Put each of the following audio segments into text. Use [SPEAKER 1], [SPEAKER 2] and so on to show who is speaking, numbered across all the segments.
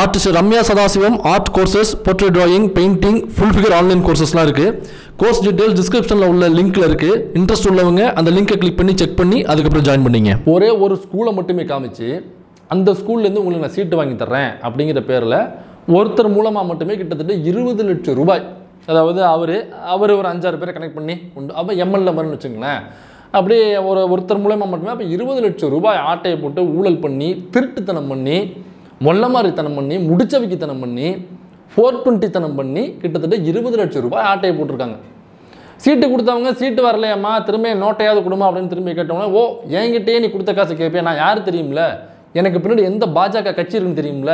[SPEAKER 1] artist Ramya Sadasivam art courses portrait drawing painting full figure online கோர்சஸ்லாம் இருக்குது course details டிஸ்கிரிப்ஷனில் உள்ள லிங்க்கில் இருக்குது இன்ட்ரெஸ்ட் உள்ளவங்க அந்த லிங்க்கை கிளிக் பண்ணி செக் பண்ணி அதுக்கப்புறம் ஜாயின் பண்ணிங்க ஒரே ஒரு ஸ்கூலை மட்டுமே காமிச்சு அந்த ஸ்கூல்லேருந்து உங்களுக்கு நான் சீட்டு வாங்கி தர்றேன் அப்படிங்கிற பேரில் ஒருத்தர் மூலமாக மட்டுமே கிட்டத்தட்ட இருபது லட்சம் ரூபாய் அதாவது அவர் அவர் ஒரு அஞ்சாறு பேரை கனெக்ட் பண்ணி உண்டு அப்போ எம்எல்ஏ மாதிரின்னு வச்சுங்களேன் அப்படியே ஒரு ஒருத்தர் மூலமாக மட்டுமே அப்போ இருபது லட்சம் ரூபாய் ஆட்டையை போட்டு ஊழல் பண்ணி திருட்டுத்தனம் பண்ணி மொல்லமாரித்தனம் பண்ணி முடிச்சவிக்கித்தனம் பண்ணி ஃபோர் டுவெண்ட்டித்தனம் பண்ணி கிட்டத்தட்ட இருபது லட்சம் ரூபாய் ஆட்டையை போட்டிருக்காங்க சீட்டு கொடுத்தவங்க சீட்டு வரலையம்மா திரும்ப நோட்டையாவது கொடுமா அப்படின்னு திரும்பி கேட்டவங்க ஓ என்கிட்டயே நீ கொடுத்த காசு கேட்பேன் நான் யார் தெரியும்ல எனக்கு பின்னாடி எந்த பாஜக கட்சி இருக்குன்னு தெரியும்ல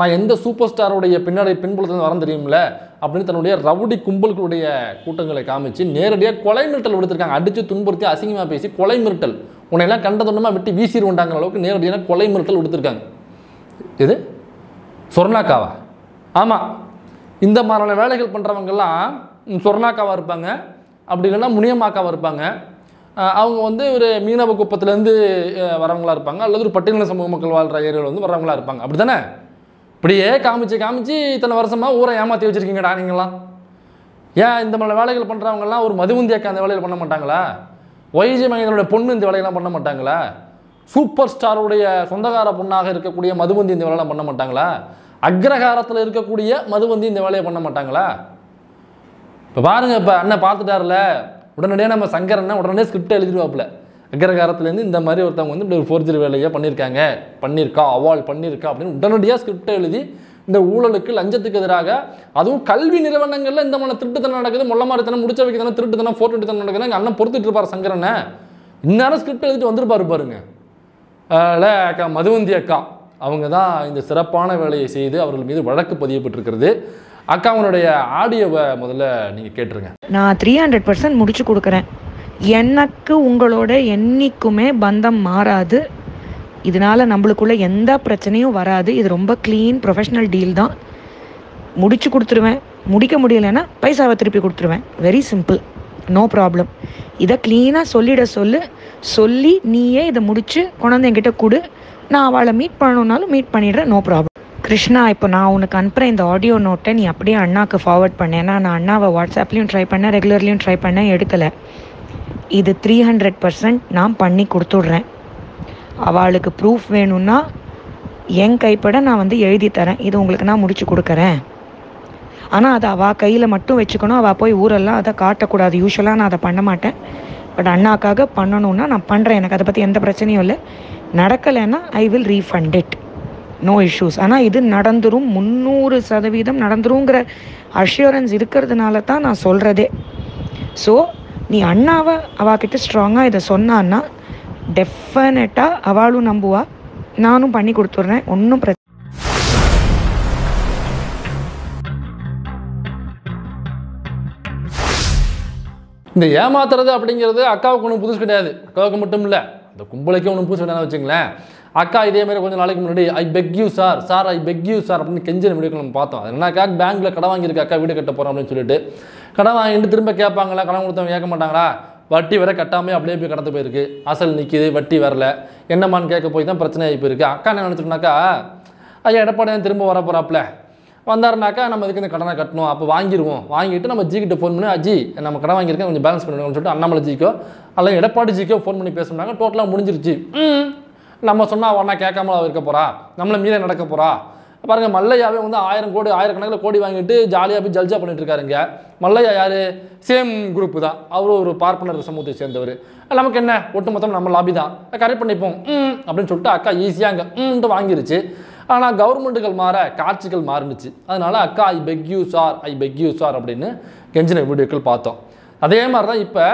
[SPEAKER 1] நான் எந்த சூப்பர் ஸ்டாருடைய பின்னாடி பின்புலத்துலேருந்து வரேன் தெரியும்ல அப்படின்னு தன்னுடைய ரவுடி கும்பல்களுடைய கூட்டங்களை காமிச்சு நேரடியாக கொலை மிரட்டல் விடுத்திருக்காங்க அடித்து துன்புறுத்தி அசிங்கமாக பேசி கொலை மிரட்டல் உன்னையெல்லாம் கண்டதுண்டமாக விட்டு வீசிடுவோண்டாங்கிற அளவுக்கு நேரடியாக கொலை மிரட்டல் விடுத்திருக்காங்க இது சொர்ணாக்காவா ஆமாம் இந்த மாதிரியான வேலைகள் பண்ணுறவங்கெல்லாம் சொர்ணாக்காவாக இருப்பாங்க அப்படி இல்லைன்னா முனியம்மாக்காவாக இருப்பாங்க அவங்க வந்து ஒரு மீனவ குப்பத்துலேருந்து வரவங்களாக இருப்பாங்க அல்லது ஒரு பட்டியல சமூக மக்கள் வாழ்கிற ஏரியாவில் வந்து வரவங்களாக இருப்பாங்க அப்படி தானே இப்படியே காமிச்சு காமிச்சு இத்தனை வருஷமாக ஊரை ஏமாற்றி வச்சுருக்கீங்கடா நீங்களாம் ஏன் இந்த மாதிரி வேலைகள் பண்ணுறவங்கலாம் ஒரு மதுவந்தியாக்க அந்த வேலைகள் பண்ண மாட்டாங்களா ஒய்ஜி மகேந்திரனுடைய பொண்ணு இந்த வேலையெல்லாம் பண்ண மாட்டாங்களா சூப்பர் ஸ்டாருடைய சொந்தகார பொண்ணாக இருக்கக்கூடிய மதுவந்தி இந்த வேலையெல்லாம் பண்ண மாட்டாங்களா அக்ரகாரத்தில் இருக்கக்கூடிய மதுவந்தி இந்த வேலையை பண்ண மாட்டாங்களா இப்போ பாருங்கள் இப்போ அண்ணன் பார்த்துட்டார்ல உடனடியாக நம்ம சங்கர் அண்ணன் உடனே ஸ்கிரிப்ட் எழுதிடுவாப்புல அக்ரகாரத்துலேருந்து இந்த மாதிரி ஒருத்தவங்க வந்து இப்படி ஒரு ஃபோர்ஜரி வேலையை பண்ணியிருக்காங்க பண்ணியிருக்கா அவால் பண்ணியிருக்கா அப்படின்னு உடனடியாக ஸ்கிரிப்டை எழுதி இந்த ஊழலுக்கு லஞ்சத்துக்கு எதிராக அதுவும் கல்வி நிறுவனங்களில் இந்த மாதிரி திருட்டுத்தனம் நடக்குது மாதிரி மாதிரித்தனம் முடிச்ச வைக்கத்தனம் திருட்டுத்தனம் ஃபோட்டோ எடுத்தனம் நடக்குது அண்ணன் பொறுத்துட்டு இருப்பார் சங்கரனை இந்நேரம் ஸ்கிரிப்ட் எழுதிட்டு வந்திருப்பாரு பாருங்க அக்கா மதுவந்தி அக்கா அவங்க தான் இந்த சிறப்பான வேலையை செய்து அவர்கள் மீது வழக்கு பதியப்பட்டிருக்கிறது அக்கா அவங்களுடைய ஆடியோவை முதல்ல நீங்கள் கேட்டுருங்க
[SPEAKER 2] நான் த்ரீ ஹண்ட்ரட் பர்சன்ட் முடிச்சு கொடுக்குறேன் எனக்கு உங்களோட என்றைக்குமே பந்தம் மாறாது இதனால நம்மளுக்குள்ள எந்த பிரச்சனையும் வராது இது ரொம்ப க்ளீன் ப்ரொஃபஷ்னல் டீல் தான் முடிச்சு கொடுத்துருவேன் முடிக்க முடியலைன்னா பைசாவை திருப்பி கொடுத்துருவேன் வெரி சிம்பிள் நோ ப்ராப்ளம் இதை க்ளீனாக சொல்லிட சொல்லு சொல்லி நீயே இதை முடித்து கொண்டாந்து என்கிட்ட கொடு நான் அவளை மீட் பண்ணணுன்னாலும் மீட் பண்ணிடுறேன் நோ ப்ராப்ளம் கிருஷ்ணா இப்போ நான் உனக்கு அனுப்புகிறேன் இந்த ஆடியோ நோட்டை நீ அப்படியே அண்ணாவுக்கு ஃபார்வர்ட் பண்ணேன் ஏன்னா நான் அண்ணாவை வாட்ஸ்அப்லேயும் ட்ரை பண்ணேன் ரெகுலர்லேயும் ட்ரை பண்ணேன் எடுக்கலை இது த்ரீ ஹண்ட்ரட் பர்சன்ட் நான் பண்ணி கொடுத்துட்றேன் அவளுக்கு ப்ரூஃப் வேணும்னா என் கைப்பட நான் வந்து எழுதி தரேன் இது உங்களுக்கு நான் முடிச்சு கொடுக்குறேன் ஆனால் அதை அவள் கையில் மட்டும் வச்சுக்கணும் அவள் போய் ஊரெல்லாம் அதை காட்டக்கூடாது யூஸ்வலாக நான் அதை பண்ண மாட்டேன் பட் அண்ணாக்காக பண்ணணும்னா நான் பண்ணுறேன் எனக்கு அதை பற்றி எந்த பிரச்சனையும் இல்லை நடக்கலைன்னா I will refund it no issues ஆனால் இது நடந்துரும் முந்நூறு சதவீதம் நடந்துருங்கிற அஷூரன்ஸ் இருக்கிறதுனால தான் நான் சொல்கிறதே ஸோ நீ அண்ணாவை அவாக்கிட்ட ஸ்ட்ராங்காக இதை சொன்னான்னா டெஃபினட்டாக அவளும் நம்புவா நானும் பண்ணி கொடுத்துட்றேன் ஒன்றும் பிரச்சனை
[SPEAKER 1] இந்த ஏமாத்துறது அப்படிங்கிறது அக்காவுக்கு ஒன்றும் புதுசு கிடையாது அக்காவுக்கு மட்டும் இல்லை அந்த கும்பலைக்கே ஒன்றும் புதுசு கிடையாது வச்சுங்களேன் அக்கா இதே மாதிரி கொஞ்சம் நாளைக்கு முன்னாடி I beg you sir sir I beg you sir அப்படின்னு கெஞ்சின வீடியோ நம்ம பார்த்தோம் அது பேங்க்கில் கடை வாங்கியிருக்கு அக்கா வீடு கட்ட போகிறோம் அப்படின்னு சொல்லிட்டு கடை வாங்கிட்டு திரும்ப கேட்பாங்களா கடன் கொடுத்தவங்க கேட்க மாட்டாங்களா வட்டி வேற கட்டாமல் அப்படியே போய் கடந்து போயிருக்கு அசல் நிற்கிது வட்டி வரல என்னம்மான்னு கேட்க போய் தான் பிரச்சனை ஆகி போயிருக்கு அக்கா என்ன நினச்சிட்டோம்னாக்கா ஐயா எடப்பாடியான் திரும்ப வர போகிறாப்புல வந்தாருனாக்கா நம்ம இதுக்கு இந்த கடனை கட்டணும் அப்போ வாங்கிடுவோம் வாங்கிட்டு நம்ம ஜிக்கிட்ட ஃபோன் பண்ணி அஜி நம்ம கடன் வாங்கியிருக்கேன் கொஞ்சம் பேலன்ஸ் பண்ணிடுவோம்னு சொல்லிட்டு அண்ணாமலை ஜிக்கோ அல்லது எடப்பாடி ஜிக்கோ ஃபோன் பண்ணி பேசினாங்க டோட்டலாக முடிஞ்சிருச்சு நம்ம சொன்னால் கேட்காமல் கேட்காம இருக்க போகிறா நம்மளை மீறே நடக்க போகிறா பாருங்கள் மல்லையாவே வந்து ஆயிரம் கோடி ஆயிரக்கணக்கில் கோடி வாங்கிட்டு ஜாலியாக போய் ஜல்ஜா பண்ணிட்டு இருக்காருங்க மல்லையா யார் சேம் குரூப்பு தான் அவரும் ஒரு பார்ப்பனர் சமூகத்தை சேர்ந்தவர் நமக்கு என்ன ஒட்டு மொத்தம் நம்ம லாபி தான் கரெக்ட் பண்ணிப்போம் அப்படின்னு சொல்லிட்டு அக்கா ஈஸியாக அங்கே வாங்கிருச்சு ஆனால் கவர்மெண்ட்டுகள் மாற காட்சிகள் மாறினுச்சு அதனால் அக்கா I beg you sir I beg you sir அப்படின்னு கெஞ்சின வீடியோக்கள் பார்த்தோம் அதே மாதிரி தான் இப்போ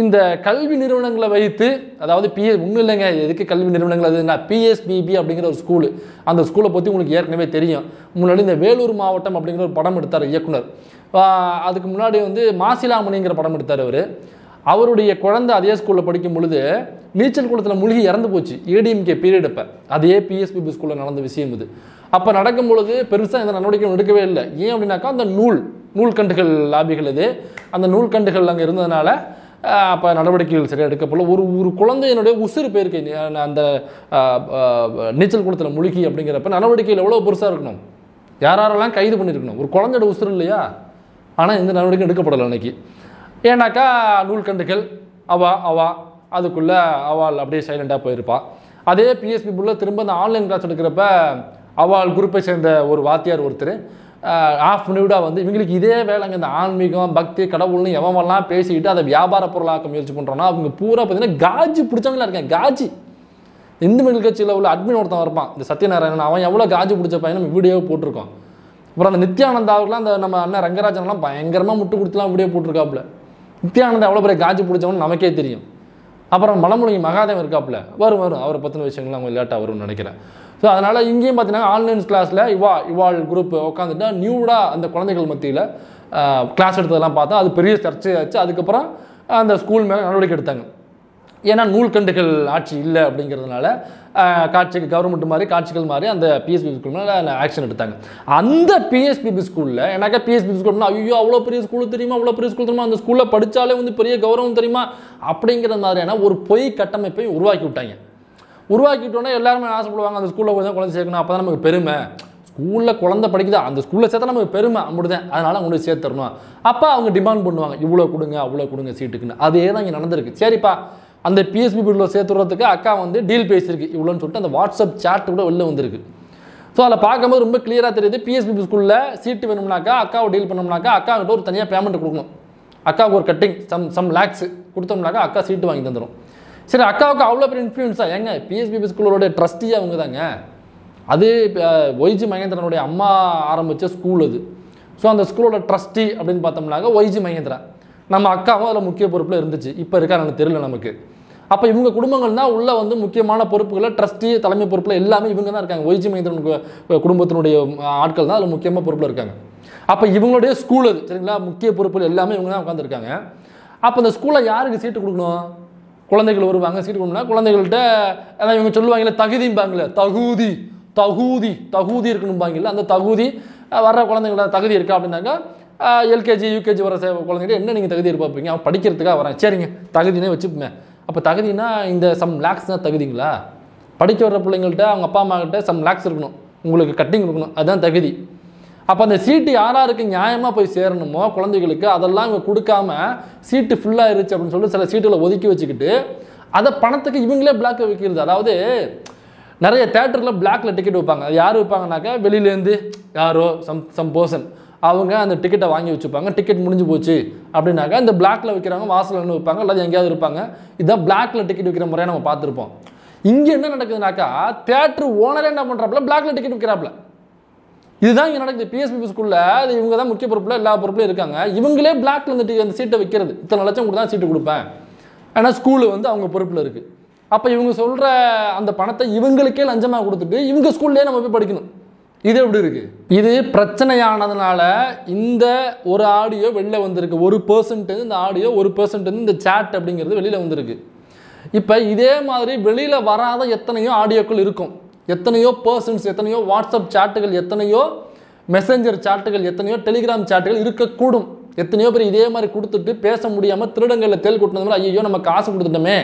[SPEAKER 1] இந்த கல்வி நிறுவனங்களை வைத்து அதாவது பிஎஸ் ஒன்றும் இல்லைங்க எதுக்கு கல்வி நிறுவனங்கள் அதுனா பிஎஸ்பிபி அப்படிங்கிற ஒரு ஸ்கூலு அந்த ஸ்கூலை பற்றி உங்களுக்கு ஏற்கனவே தெரியும் முன்னாடி இந்த வேலூர் மாவட்டம் அப்படிங்கிற ஒரு படம் எடுத்தார் இயக்குனர் அதுக்கு முன்னாடி வந்து மாசிலாமணிங்கிற படம் எடுத்தார் அவர் அவருடைய குழந்தை அதே ஸ்கூலில் படிக்கும் பொழுது நீச்சல் குளத்தில் மூழ்கி இறந்து போச்சு ஏடிஎம்கே பீரியட் அப்போ அதே பிஎஸ்பிபி ஸ்கூலில் நடந்த விஷயம் இது அப்போ நடக்கும் பொழுது பெருசாக எந்த நடவடிக்கையும் எடுக்கவே இல்லை ஏன் அப்படின்னாக்கா அந்த நூல் நூல்கண்டுகள் லாபிகள் இது அந்த நூல்கண்டுகள் அங்கே இருந்ததுனால அப்போ நடவடிக்கைகள் சரியாக எடுக்கப்படல ஒரு ஒரு குழந்தையினுடைய உசுறு போயிருக்கு அந்த நீச்சல் குளத்தில் முழுகி அப்படிங்கிறப்ப நடவடிக்கையில் எவ்வளோ பெருசாக இருக்கணும் யாரெல்லாம் கைது பண்ணியிருக்கணும் ஒரு குழந்தையோட உசுறு இல்லையா ஆனால் இந்த நடவடிக்கையும் எடுக்கப்படலை அன்னைக்கு ஏன்னாக்கா நூல்கண்டுகள் அவா அவா அதுக்குள்ளே அவால் அப்படியே சைலண்ட்டாக போயிருப்பாள் அதே பிஎஸ்பி புள்ள திரும்ப அந்த ஆன்லைன் கிளாஸ் எடுக்கிறப்ப அவால் குரூப்பை சேர்ந்த ஒரு வாத்தியார் ஒருத்தர் ஆஃப் நியூடாக வந்து இவங்களுக்கு இதே வேலைங்க இந்த ஆன்மீகம் பக்தி கடவுள்னு எவன்லாம் பேசிக்கிட்டு அதை வியாபார பொருளாக்க முயற்சி பண்ணுறோன்னா அவங்க பூரா பார்த்தீங்கன்னா காஜி பிடிச்சவங்களா இருக்கேன் காஜி இந்து மின்னல் கட்சியில் உள்ள அட்மின் ஒருத்தன் வரப்பான் இந்த சத்யநாராயணன் அவன் எவ்வளோ காஜி பிடிச்ச பையன் நம்ம வீடியோ போட்டிருக்கோம் அப்புறம் அந்த நித்யானந்தாவுக்குலாம் அந்த நம்ம அண்ணன் ரங்கராஜன்லாம் பயங்கரமாக முட்டு கொடுத்துலாம் வீடியோ போட்டிருக்காப்புல நித்யானந்தா எவ்வளோ பெரிய காஜி பிடிச்சவனு நமக்கே தெரியும் அப்புறம் மலமுழுங்கி மகாதேவன் இருக்காப்புல வரும் வரும் அவரை பற்றின விஷயங்கள் அவங்க லேட்டாக வரும்னு நினைக்கிறேன் ஸோ அதனால் இங்கேயும் பார்த்தீங்கன்னா ஆன்லைன் கிளாஸில் இவா இவாள் குரூப் உட்காந்துட்டா நியூடாக அந்த குழந்தைகள் மத்தியில் கிளாஸ் எடுத்ததெல்லாம் பார்த்தா அது பெரிய சர்ச்சையாச்சு அதுக்கப்புறம் அந்த ஸ்கூல் மேலே நடவடிக்கை எடுத்தாங்க ஏன்னா நூல்கண்டுகள் ஆட்சி இல்லை அப்படிங்கிறதுனால காட்சிக்கு கவர்மெண்ட் மாதிரி காட்சிகள் மாதிரி அந்த பிஎஸ்பி ஸ்கூல் ஆக்ஷன் எடுத்தாங்க அந்த பிஎஸ்பிபி ஸ்கூலில் எனக்கு பிஎஸ்பி ஸ்கூல்னா ஐயோ அவ்வளோ பெரிய ஸ்கூல் தெரியுமா அவ்வளோ பெரிய ஸ்கூல் தெரியுமா அந்த ஸ்கூலில் படித்தாலே வந்து பெரிய கௌரவம் தெரியுமா அப்படிங்கிற மாதிரியான ஒரு பொய் கட்டமைப்பை உருவாக்கி விட்டாங்க உருவாக்கிட்டோன்னே எல்லாருமே ஆசைப்படுவாங்க அந்த ஸ்கூலில் கொஞ்சம் குழந்தை சேர்க்கணும் அப்போ தான் நமக்கு பெருமை ஸ்கூலில் குழந்தை படிக்குதா அந்த ஸ்கூலில் சேர்த்தா நமக்கு பெருமை அப்படிதான் அதனால் அவங்களுக்கு சேர்த்துடணும் அப்போ அவங்க டிமாண்ட் பண்ணுவாங்க இவ்வளோ கொடுங்க அவ்வளோ கொடுங்க சீட்டுக்குன்னு அதே தான் இங்கே நடந்திருக்கு சரிப்பா அந்த பிஎஸ்பி பில்லில் சேர்த்து விட்றதுக்கு அக்கா வந்து டீல் பேசியிருக்கு இவ்வளோன்னு சொல்லிட்டு அந்த வாட்ஸ்அப் சாட் கூட வெளில வந்திருக்கு ஸோ அதில் பார்க்கும்போது ரொம்ப கிளியராக தெரியுது பிஎஸ்பி ஸ்கூலில் சீட்டு வேணும்னாக்கா அக்காவை டீல் பண்ணோம்னாக்கா அக்காக்கிட்ட ஒரு தனியாக பேமெண்ட் கொடுக்கணும் அக்காவுக்கு ஒரு கட்டிங் சம் சம் லேக்ஸ் கொடுத்தோம்னாக்கா அக்கா சீட்டு வாங்கி தந்துடும் சரி அக்காவுக்கு அவ்வளோ பெரிய இன்ஃப்ளூயன்ஸா ஏங்க பிஎஸ்பிபி ஸ்கூலோட ட்ரஸ்டியாக அவங்க தாங்க அது ஒய்ஜி மகேந்திரனுடைய அம்மா ஆரம்பித்த ஸ்கூல் அது ஸோ அந்த ஸ்கூலோட ட்ரஸ்டி அப்படின்னு பார்த்தோம்னாக்கா ஒய்ஜி மகேந்திரா நம்ம அக்காவும் அதில் முக்கிய பொறுப்பில் இருந்துச்சு இப்போ இருக்கா எனக்கு தெரியல நமக்கு அப்போ இவங்க குடும்பங்கள் தான் உள்ள வந்து முக்கியமான பொறுப்புகளை ட்ரஸ்டி தலைமை பொறுப்பில் எல்லாமே இவங்க தான் இருக்காங்க ஒய்ஜி மகேந்திரன் குடும்பத்தினுடைய ஆட்கள் தான் அதில் முக்கியமாக பொறுப்பில் இருக்காங்க அப்போ இவங்களுடைய ஸ்கூல் அது சரிங்களா முக்கிய பொறுப்புகள் எல்லாமே இவங்க தான் உட்காந்துருக்காங்க அப்போ இந்த ஸ்கூலில் யாருக்கு சீட்டு கொடுக்கணும் குழந்தைகள் வருவாங்க சீட்டு கொடுக்கணும்னா குழந்தைகள்கிட்ட அதான் இவங்க சொல்லுவாங்கல்ல தகுதிம்பாங்கல்ல தகுதி தகுதி தகுதி இருக்கணும்பாங்கல்ல அந்த தகுதி வர்ற குழந்தைங்கள தகுதி இருக்கா அப்படின்னாக்கா எல்கேஜி யூகேஜி வர குழந்தைகிட்ட என்ன நீங்கள் தகுதி இருப்பாப்பீங்க அவன் படிக்கிறதுக்காக வரேன் சரிங்க தகுதினே வச்சுப்போமே அப்போ தகுதினா இந்த சம் லேக்ஸ் தான் தகுதிங்களா படிக்க வர்ற பிள்ளைங்கள்ட்ட அவங்க அப்பா அம்மாக்கிட்ட சம் லேக்ஸ் இருக்கணும் உங்களுக்கு கட்டிங் இருக்கணும் அதுதான் தகுதி அப்போ அந்த சீட்டு யாராருக்கு நியாயமாக போய் சேரணுமோ குழந்தைகளுக்கு அதெல்லாம் இவங்க கொடுக்காம சீட்டு ஃபுல்லாக இருச்சு அப்படின்னு சொல்லி சில சீட்டுகளை ஒதுக்கி வச்சுக்கிட்டு அதை பணத்துக்கு இவங்களே பிளாக் விற்கிறது அதாவது நிறைய தேட்டரில் பிளாக்ல டிக்கெட் வைப்பாங்க அது யார் வைப்பாங்கனாக்கா வெளியிலேருந்து யாரோ சம் சம் பர்சன் அவங்க அந்த டிக்கெட்டை வாங்கி வச்சுப்பாங்க டிக்கெட் முடிஞ்சு போச்சு அப்படின்னாக்கா இந்த பிளாக்ல வைக்கிறவங்க வாசல் ஒன்று வைப்பாங்க அல்லது எங்கேயாவது இருப்பாங்க இதான் பிளாக்ல டிக்கெட் விற்கிற முறையை நம்ம பார்த்துருப்போம் இங்கே என்ன நடக்குதுனாக்கா தேட்டர் ஓனரே என்ன பண்ணுறாப்புல பிளாக்ல டிக்கெட் விற்கிறாப்புல இதுதான் இங்கே நடக்குது பிஎஸ்பி ஸ்கூலில் அது இவங்க தான் முக்கிய பொறுப்பில் எல்லா பொறுப்புலையும் இருக்காங்க இவங்களே பிளாக்ல டிக்கெட் அந்த சீட்டை வைக்கிறது இத்தனை லட்சம் தான் சீட்டு கொடுப்பேன் ஆனால் ஸ்கூலு வந்து அவங்க பொறுப்பில் இருக்குது அப்போ இவங்க சொல்கிற அந்த பணத்தை இவங்களுக்கே லஞ்சமாக கொடுத்துட்டு இவங்க ஸ்கூல்லேயே நம்ம போய் படிக்கணும் இது எப்படி இருக்குது இது பிரச்சனையானதுனால இந்த ஒரு ஆடியோ வெளில வந்திருக்கு ஒரு பர்சன்ட்டு இந்த ஆடியோ ஒரு பர்சன்ட் இந்த சேட் அப்படிங்கிறது வெளியில் வந்திருக்கு இப்போ இதே மாதிரி வெளியில் வராத எத்தனையோ ஆடியோக்கள் இருக்கும் எத்தனையோ பர்சன்ஸ் எத்தனையோ வாட்ஸ்அப் சாட்டுகள் எத்தனையோ மெசஞ்சர் சாட்டுகள் எத்தனையோ டெலிகிராம் சாட்டுகள் இருக்கக்கூடும் எத்தனையோ பேர் இதே மாதிரி கொடுத்துட்டு பேச முடியாமல் திருடங்களில் தேல் கூட்டினதுனால ஐயோ நம்ம காசு கொடுத்துட்டோமே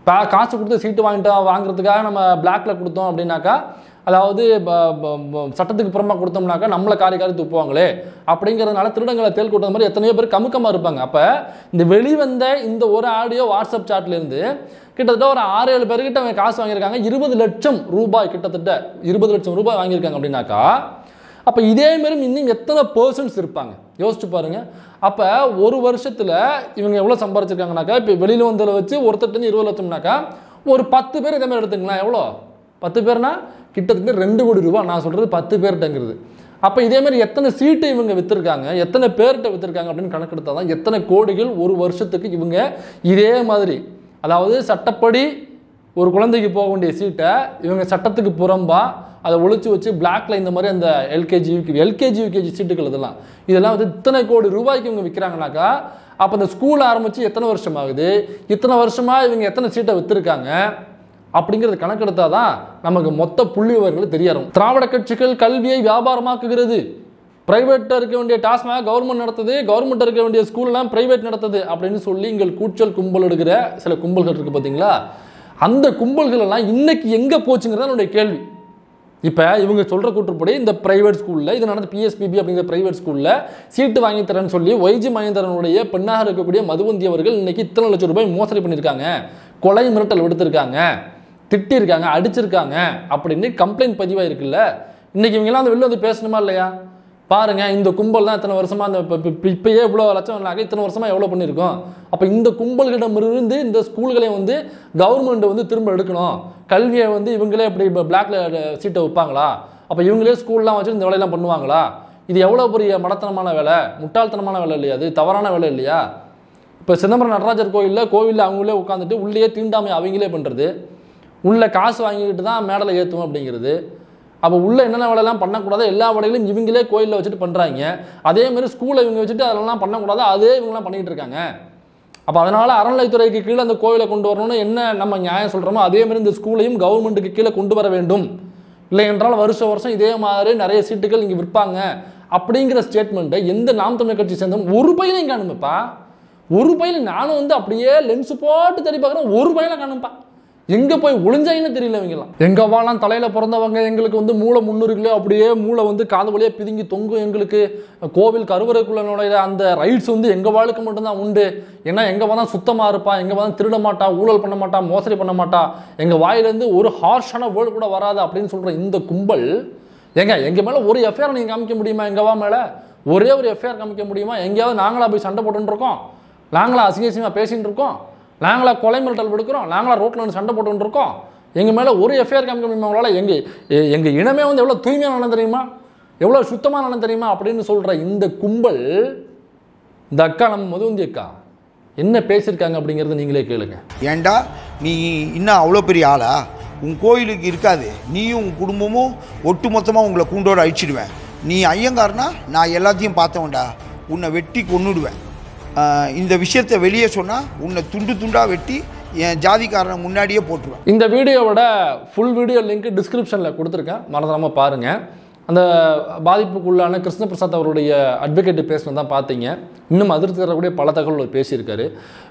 [SPEAKER 1] இப்போ காசு கொடுத்து சீட்டு வாங்கிட்டோம் வாங்குறதுக்காக நம்ம பிளாக்ல கொடுத்தோம் அப்படின்னாக்கா அதாவது சட்டத்துக்கு புறமாக கொடுத்தோம்னாக்கா நம்மளை காரி காரி துப்புவாங்களே அப்படிங்கிறதுனால திருடங்களை தேல் கூட்டுற மாதிரி எத்தனையோ பேர் கமுக்கமாக இருப்பாங்க அப்போ இந்த வெளிவந்த இந்த ஒரு ஆடியோ வாட்ஸ்அப் சாட்லேருந்து கிட்டத்தட்ட ஒரு ஆறு ஏழு பேர்கிட்ட அவங்க காசு வாங்கியிருக்காங்க இருபது லட்சம் ரூபாய் கிட்டத்தட்ட இருபது லட்சம் ரூபாய் வாங்கியிருக்காங்க அப்படின்னாக்கா அப்போ இதேமாரி இன்னும் எத்தனை பர்சன்ஸ் இருப்பாங்க யோசிச்சு பாருங்கள் அப்போ ஒரு வருஷத்தில் இவங்க எவ்வளோ சம்பாரிச்சிருக்காங்கனாக்கா இப்போ வெளியில் வந்ததில் வச்சு ஒருத்தட்டு இருபது லட்சம்னாக்கா ஒரு பத்து பேர் இதே மாதிரி எடுத்துக்கலாம் எவ்வளோ பத்து பேர்னா கிட்டத்தட்ட ரெண்டு கோடி ரூபா நான் சொல்கிறது பத்து பேர்கிட்டங்கிறது அப்போ இதேமாதிரி எத்தனை சீட்டு இவங்க விற்றுருக்காங்க எத்தனை பேர்கிட்ட விற்றுருக்காங்க அப்படின்னு கணக்கெடுத்தால் தான் எத்தனை கோடிகள் ஒரு வருஷத்துக்கு இவங்க இதே மாதிரி அதாவது சட்டப்படி ஒரு குழந்தைக்கு போக வேண்டிய சீட்டை இவங்க சட்டத்துக்கு புறம்பா அதை ஒழிச்சு வச்சு பிளாக்ல இந்த மாதிரி அந்த எல்கேஜி யூகேஜி எல்கேஜி யூகேஜி சீட்டுகள் இதெல்லாம் இதெல்லாம் வந்து இத்தனை கோடி ரூபாய்க்கு இவங்க விற்கிறாங்கனாக்கா அப்போ இந்த ஸ்கூல் ஆரம்பித்து எத்தனை வருஷம் ஆகுது இத்தனை வருஷமாக இவங்க எத்தனை சீட்டை விற்றுருக்காங்க அப்படிங்கிறது கணக்கெடுத்தால் தான் நமக்கு மொத்த புள்ளி விவரங்கள் தெரியாரும் திராவிட கட்சிகள் கல்வியை வியாபாரமாக்குகிறது பிரைவேட்டாக இருக்க வேண்டிய டாஸ்மாக கவர்மெண்ட் நடத்துது கவர்மெண்ட் இருக்க வேண்டிய ஸ்கூல்லாம் பிரைவேட் நடத்துது அப்படின்னு சொல்லி எங்கள் கூச்சல் கும்பல் எடுக்கிற சில கும்பல்கள் இருக்குது பார்த்தீங்களா அந்த கும்பல்கள் எல்லாம் இன்னைக்கு எங்கே போச்சுங்கிறது என்னுடைய கேள்வி இப்போ இவங்க சொல்கிற கூட்டுப்படி இந்த ப்ரைவேட் ஸ்கூலில் இது நடந்த பிஎஸ்பிபி அப்படிங்கிற ப்ரைவேட் ஸ்கூலில் சீட்டு வாங்கி தரேன்னு சொல்லி ஒய்ஜி மகேந்திரனுடைய பெண்ணாக இருக்கக்கூடிய மதுவந்தி அவர்கள் இன்னைக்கு இத்தனை லட்சம் ரூபாய் மோசடி பண்ணியிருக்காங்க கொலை மிரட்டல் விடுத்திருக்காங்க திட்டிருக்காங்க அடிச்சிருக்காங்க அப்படின்னு கம்ப்ளைண்ட் பதிவாக இருக்குல்ல இன்றைக்கி இவங்கெல்லாம் அந்த வெளில வந்து பேசணுமா இல்லையா பாருங்கள் இந்த கும்பல் தான் இத்தனை வருஷமாக அந்த இப்போ இப்போயே இவ்வளோ லட்சம் நாங்கள் இத்தனை வருஷமாக எவ்வளோ பண்ணியிருக்கோம் அப்போ இந்த இருந்து இந்த ஸ்கூல்களை வந்து கவர்மெண்ட் வந்து திரும்ப எடுக்கணும் கல்வியை வந்து இவங்களே அப்படி இப்போ பிளாக்ல சீட்டை வைப்பாங்களா அப்போ இவங்களே ஸ்கூல்லாம் வச்சு இந்த வேலையெல்லாம் பண்ணுவாங்களா இது எவ்வளோ பெரிய மடத்தனமான வேலை முட்டாள்தனமான வேலை இல்லையா அது தவறான வேலை இல்லையா இப்போ சிதம்பரம் நடராஜர் கோயிலில் கோவிலில் அவங்களே உட்காந்துட்டு உள்ளே தீண்டாமை அவங்களே பண்ணுறது உள்ளே காசு வாங்கிக்கிட்டு தான் மேடலை ஏற்றுவோம் அப்படிங்கிறது அப்போ உள்ளே என்னென்ன வேலைலாம் பண்ணக்கூடாது எல்லா வேலைகளையும் இவங்களே கோயிலில் வச்சுட்டு பண்ணுறாங்க அதேமாதிரி ஸ்கூலில் இவங்க வச்சுட்டு அதெல்லாம் பண்ணக்கூடாது அதே இவங்கெல்லாம் பண்ணிகிட்டு இருக்காங்க அப்போ அதனால் அறநிலைத்துறைக்கு கீழே அந்த கோயிலை கொண்டு வரணும்னு என்ன நம்ம நியாயம் சொல்கிறோமோ அதேமாதிரி இந்த ஸ்கூலையும் கவர்மெண்ட்டுக்கு கீழே கொண்டு வர வேண்டும் இல்லை என்றால் வருஷம் வருஷம் இதே மாதிரி நிறைய சீட்டுகள் இங்கே விற்பாங்க அப்படிங்கிற ஸ்டேட்மெண்ட்டை எந்த நாம் தமிழ் கட்சி சேர்ந்தோம் ஒரு இங்கே காணுமப்பா ஒரு பையன் நானும் வந்து அப்படியே லென்ஸ் போட்டு தெரிவிப்பாக்கிறேன் பார்க்குறேன் ஒரு பையனை காணும்ப்பா எங்கே போய் ஒளிஞ்சாங்கன்னு தெரியல இவங்கெல்லாம் எங்கள் வாழலாம் தலையில் பிறந்தவங்க எங்களுக்கு வந்து மூளை முன்னூறுகளோ அப்படியே மூளை வந்து காது வழியாக பிதுங்கி தொங்கும் எங்களுக்கு கோவில் கருவறைக்குள்ள நுழைய அந்த ரைட்ஸ் வந்து எங்கள் வாழ்க்கை மட்டும்தான் உண்டு ஏன்னா எங்கே வந்தால் சுத்தமாக இருப்பா எங்கே வந்தால் திருட மாட்டா ஊழல் பண்ண மாட்டா மோசடி பண்ண மாட்டா எங்கள் வாயிலேருந்து ஒரு ஹார்ஷான வேர்ல்டு கூட வராது அப்படின்னு சொல்கிற இந்த கும்பல் ஏங்க எங்கள் மேலே ஒரு எஃப்ஐஆர் நீங்கள் காமிக்க முடியுமா எங்கவா மேலே ஒரே ஒரு எஃப்ஐஆர் காமிக்க முடியுமா எங்கேயாவது நாங்களாக போய் சண்டை போட்டுருக்கோம் நாங்களாக அசிங்க அசிங்கமாக பேசிகிட்டு இருக்கோம் நாங்களா கொலை மிரட்டல் விடுக்கிறோம் நாங்களா ரோட்டில் வந்து சண்டை போட்டுன்னு இருக்கோம் எங்கள் மேலே ஒரு எஃப்ஐஆர் காமிக்க முடியுமா உங்களால் எங்கள் எங்கள் இனமே வந்து எவ்வளோ தூய்மையாக நடந்து தெரியுமா எவ்வளோ சுத்தமாக நடந்து தெரியுமா அப்படின்னு சொல்கிற இந்த கும்பல் இந்த அக்கா நம்ம முதுவந்தி அக்கா என்ன பேசியிருக்காங்க அப்படிங்கிறது நீங்களே கேளுங்க ஏண்டா நீ இன்னும் அவ்வளோ பெரிய ஆளா உன் கோயிலுக்கு இருக்காது நீயும் உன் குடும்பமும் ஒட்டுமொத்தமாக உங்களை கூண்டோடு அழிச்சிடுவேன் நீ ஐயங்காரனா நான் எல்லாத்தையும் பார்த்தவன்டா உன்னை வெட்டி கொண்டுடுவேன் இந்த விஷயத்தை வெளியே சொன்னால் உன்னை துண்டு துண்டாக வெட்டி என் ஜாதிக்காரனை முன்னாடியே போட்டுருவேன் இந்த வீடியோவோட ஃபுல் வீடியோ லிங்க் டிஸ்கிரிப்ஷனில் கொடுத்துருக்கேன் மறந்துடாமல் பாருங்கள் அந்த பாதிப்புக்குள்ளான கிருஷ்ணபிரசாத் அவருடைய அட்வொகேட்டு பேசினது தான் பார்த்தீங்க இன்னும் அதிர்ச்சி தரக்கூடிய பல தகவல்கள் பேசியிருக்காரு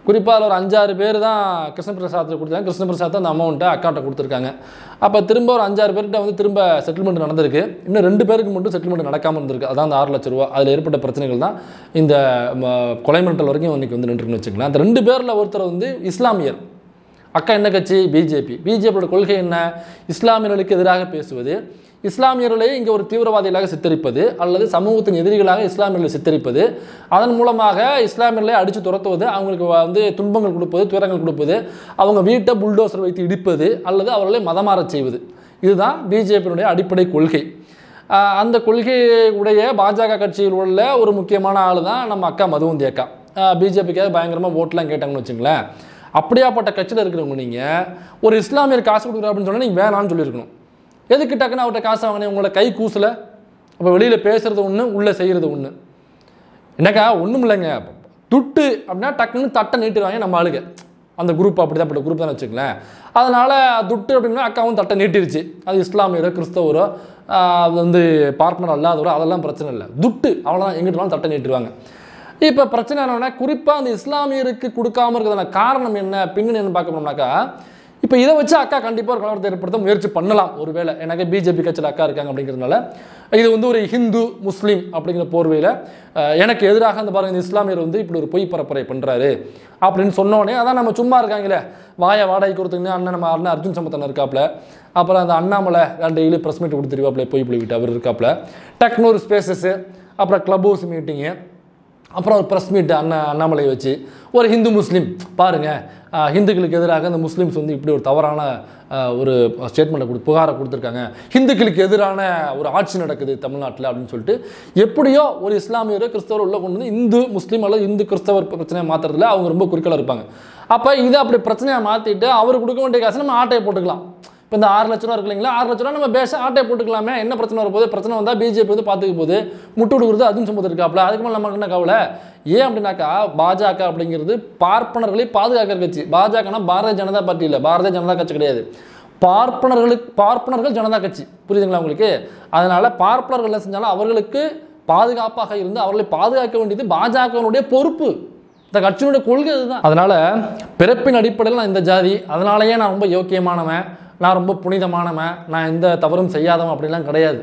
[SPEAKER 1] குறிப்பாக அதில் ஒரு அஞ்சாறு பேர் தான் கிருஷ்ணபிரசாத்தில் கொடுத்தாங்க கிருஷ்ணபிரசாத் அந்த அமௌண்ட்டை அக்கௌண்ட்டை கொடுத்துருக்காங்க அப்போ திரும்ப ஒரு அஞ்சாறு பேர்கிட்ட வந்து திரும்ப செட்டில்மெண்ட் நடந்திருக்கு இன்னும் ரெண்டு பேருக்கு மட்டும் செட்டில்மெண்ட் நடக்காமல் இருந்திருக்கு அதான் அந்த ஆறு லட்ச ரூபா அதில் ஏற்பட்ட பிரச்சனைகள் தான் இந்த கொலை மிரட்டல் வரைக்கும் இன்றைக்கி வந்து நின்றுருக்குன்னு வச்சுக்கலாம் அந்த ரெண்டு பேரில் ஒருத்தர் வந்து இஸ்லாமியர் அக்கா என்ன கட்சி பிஜேபி பிஜேபியோட கொள்கை என்ன இஸ்லாமியர்களுக்கு எதிராக பேசுவது இஸ்லாமியர்களை இங்கே ஒரு தீவிரவாதிகளாக சித்தரிப்பது அல்லது சமூகத்தின் எதிரிகளாக இஸ்லாமியர்களை சித்தரிப்பது அதன் மூலமாக இஸ்லாமியர்களை அடித்து துரத்துவது அவங்களுக்கு வந்து துன்பங்கள் கொடுப்பது துயரங்கள் கொடுப்பது அவங்க வீட்டை புல்டோசர் வைத்து இடிப்பது அல்லது அவர்களை மதமாறச் செய்வது இதுதான் பிஜேபியினுடைய அடிப்படை கொள்கை அந்த கொள்கை உடைய பாஜக கட்சியில் உள்ள ஒரு முக்கியமான ஆள் தான் நம்ம அக்கா மதுவந்தி அக்கா பிஜேபிக்காக பயங்கரமாக ஓட்டெலாம் கேட்டாங்கன்னு வச்சுங்களேன் அப்படியாப்பட்ட கட்சியில் இருக்கிறவங்க நீங்கள் ஒரு இஸ்லாமியர் காசு கொடுக்குறாரு அப்படின்னு சொன்னால் நீங்கள் வேணான்னு சொல்லியிருக்கணும் எதுக்கு டக்குன்னு அவர்கிட்ட காசு வாங்கினேன் உங்களோட கை கூசலை அப்போ வெளியில் பேசுகிறது ஒன்று உள்ளே செய்கிறது ஒன்று என்னக்கா ஒன்றும் இல்லைங்க துட்டு அப்படின்னா டக்குன்னு தட்டை நீட்டுருவாங்க நம்ம ஆளுங்க அந்த குரூப் அப்படி தான் அப்படி குரூப் தான் வச்சுக்கலேன் அதனால் துட்டு அப்படின்னா அக்காவும் தட்டை நீட்டிருச்சு அது இஸ்லாமியரோ கிறிஸ்தவரோ அது வந்து பார்ட்னர் இல்லாதவரோ அதெல்லாம் பிரச்சனை இல்லை துட்டு அவ்வளோதான் எங்கிட்டனாலும் தட்டை நீட்டுருவாங்க இப்போ பிரச்சனை என்னென்னா குறிப்பாக அந்த இஸ்லாமியருக்கு கொடுக்காமல் இருக்கிறதான காரணம் என்ன பின்னணி என்ன பார்க்கணும்னாக்கா இப்போ இதை வச்சு அக்கா கண்டிப்பாக ஒரு கலவரத்தை ஏற்படுத்த முயற்சி பண்ணலாம் ஒருவேளை எனக்கு பிஜேபி கட்சியில் அக்கா இருக்காங்க அப்படிங்கிறதுனால இது வந்து ஒரு ஹிந்து முஸ்லீம் அப்படிங்கிற போர்வையில் எனக்கு எதிராக அந்த பாருங்க இந்த இஸ்லாமியர் வந்து இப்படி ஒரு பொய் பரப்புரை பண்ணுறாரு அப்படின்னு சொன்னோடனே அதான் நம்ம சும்மா இருக்காங்களே வாயை வாடகை கொடுத்துக்கின்னு அண்ணன் நம்ம அண்ணன் அர்ஜுன் சம்பத்தன் இருக்காப்புல அப்புறம் அந்த அண்ணாமலை டெய்லி ப்ரெஸ் மீட் கொடுத்துருவாப்புல பொய் புள்ளி விட்டு அவர் இருக்காப்புல டெக்னோர் ஸ்பேசஸ்ஸு அப்புறம் க்ளப் ஹவுஸ் மீட்டிங்கு அப்புறம் ஒரு ப்ரெஸ் மீட் அண்ணா அண்ணாமலை வச்சு ஒரு ஹிந்து முஸ்லீம் பாருங்கள் ஹிந்துக்களுக்கு எதிராக இந்த முஸ்லீம்ஸ் வந்து இப்படி ஒரு தவறான ஒரு ஸ்டேட்மெண்ட்டை கொடு புகாரை கொடுத்துருக்காங்க ஹிந்துக்களுக்கு எதிரான ஒரு ஆட்சி நடக்குது தமிழ்நாட்டில் அப்படின்னு சொல்லிட்டு எப்படியோ ஒரு இஸ்லாமியரோ கிறிஸ்தவர் உள்ளே கொண்டு வந்து இந்து முஸ்லீம் அல்லது இந்து கிறிஸ்தவர் பிரச்சனையை மாற்றுறதுல அவங்க ரொம்ப குறிக்கலாக இருப்பாங்க அப்போ இதை அப்படி பிரச்சனையை மாற்றிட்டு அவர் கொடுக்க வேண்டிய காசு நம்ம ஆட்டையை போட்டுக்கலாம் இப்போ இந்த ஆறு லட்ச ரூபா இருக்கு இல்லைங்களா ஆறு லட்ச ரூபா நம்ம பேச ஆட்டை போட்டுக்கலாமே என்ன பிரச்சனை வரப்போது பிரச்சனை வந்தால் பிஜேபி வந்து பார்த்துக்க போது முட்டு கொடுக்குறது அதுவும் சம்பந்தம் இருக்காப்ல அதுக்கு மேலே நமக்கு என்ன கவலை ஏன் அப்படின்னாக்கா பாஜக அப்படிங்கிறது பார்ப்பனர்களை பாதுகாக்கிற கட்சி பாஜகனா பாரதிய ஜனதா பார்ட்டி இல்லை பாரதிய ஜனதா கட்சி கிடையாது பார்ப்பனர்களுக்கு பார்ப்பனர்கள் ஜனதா கட்சி புரியுதுங்களா உங்களுக்கு அதனால் பார்ப்பனர்கள் என்ன செஞ்சாலும் அவர்களுக்கு பாதுகாப்பாக இருந்து அவர்களை பாதுகாக்க வேண்டியது பாஜகவினுடைய பொறுப்பு இந்த கட்சியினுடைய கொள்கை இதுதான் அதனால் பிறப்பின் அடிப்படையில் நான் இந்த ஜாதி அதனாலேயே நான் ரொம்ப யோக்கியமானவன் நான் ரொம்ப புனிதமானவன் நான் எந்த தவறும் செய்யாதவன் அப்படிலாம் கிடையாது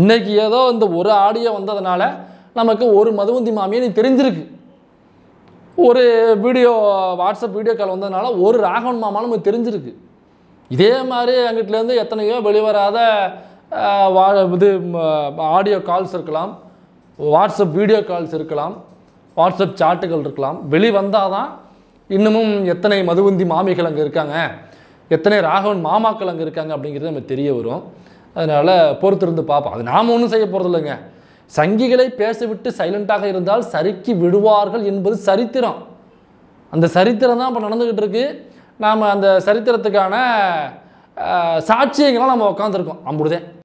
[SPEAKER 1] இன்றைக்கி ஏதோ இந்த ஒரு ஆடியோ வந்ததுனால நமக்கு ஒரு மதுவந்தி மாமியை நீ தெரிஞ்சிருக்கு ஒரு வீடியோ வாட்ஸ்அப் வீடியோ கால் வந்ததுனால ஒரு ராகவன் மாமாலும் நமக்கு தெரிஞ்சிருக்கு இதே மாதிரி எங்கிட்டலேருந்து எத்தனையோ வெளிவராத வா இது ஆடியோ கால்ஸ் இருக்கலாம் வாட்ஸ்அப் வீடியோ கால்ஸ் இருக்கலாம் வாட்ஸ்அப் சாட்டுகள் இருக்கலாம் வெளிவந்தால் தான் இன்னமும் எத்தனை மதுவந்தி மாமிகள் அங்கே இருக்காங்க எத்தனை ராகவன் மாமாக்கள் அங்கே இருக்காங்க அப்படிங்கிறது நம்ம தெரிய வரும் அதனால் பொறுத்திருந்து பார்ப்போம் அது நாம் ஒன்றும் செய்ய போகிறது இல்லைங்க சங்கிகளை பேசிவிட்டு சைலண்ட்டாக இருந்தால் சறுக்கி விடுவார்கள் என்பது சரித்திரம் அந்த சரித்திரம் தான் இப்போ நடந்துக்கிட்டு இருக்குது நாம் அந்த சரித்திரத்துக்கான சாட்சியங்களாம் நம்ம உட்காந்துருக்கோம் அம்புடுதேன்